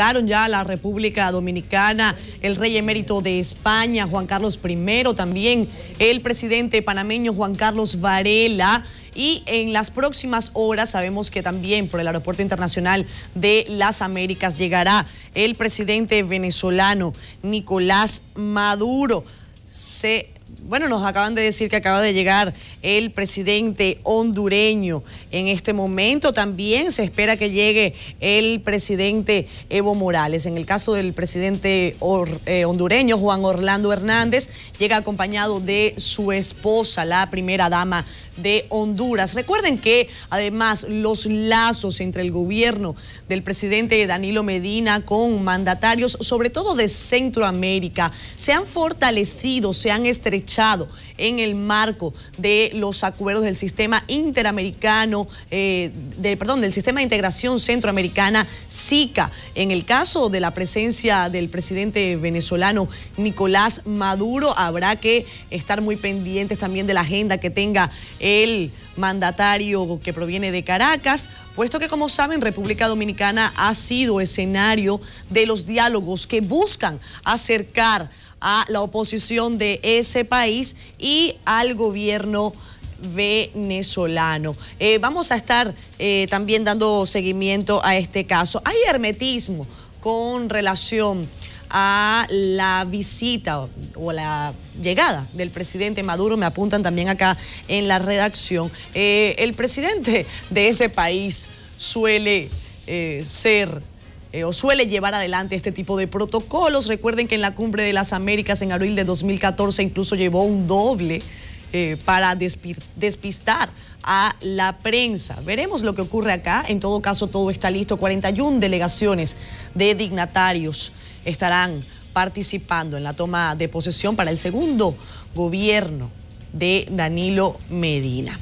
Llegaron ya a la República Dominicana el rey emérito de España, Juan Carlos I, también el presidente panameño Juan Carlos Varela. Y en las próximas horas sabemos que también por el Aeropuerto Internacional de las Américas llegará el presidente venezolano Nicolás Maduro bueno, nos acaban de decir que acaba de llegar el presidente hondureño en este momento. También se espera que llegue el presidente Evo Morales. En el caso del presidente eh, hondureño, Juan Orlando Hernández, llega acompañado de su esposa, la primera dama de Honduras. Recuerden que además los lazos entre el gobierno del presidente Danilo Medina con mandatarios, sobre todo de Centroamérica, se han fortalecido, se han estrechado en el marco de los acuerdos del sistema interamericano, eh, de, perdón, del sistema de integración centroamericana SICA. En el caso de la presencia del presidente venezolano Nicolás Maduro, habrá que estar muy pendientes también de la agenda que tenga el mandatario que proviene de Caracas, puesto que como saben República Dominicana ha sido escenario de los diálogos que buscan acercar a la oposición de ese país y al gobierno venezolano. Eh, vamos a estar eh, también dando seguimiento a este caso. Hay hermetismo con relación a la visita o la llegada del presidente Maduro, me apuntan también acá en la redacción. Eh, el presidente de ese país suele ser eh, o suele llevar adelante este tipo de protocolos. Recuerden que en la Cumbre de las Américas en abril de 2014 incluso llevó un doble eh, para despistar a la prensa. Veremos lo que ocurre acá. En todo caso, todo está listo. 41 delegaciones de dignatarios estarán participando en la toma de posesión para el segundo gobierno de Danilo Medina.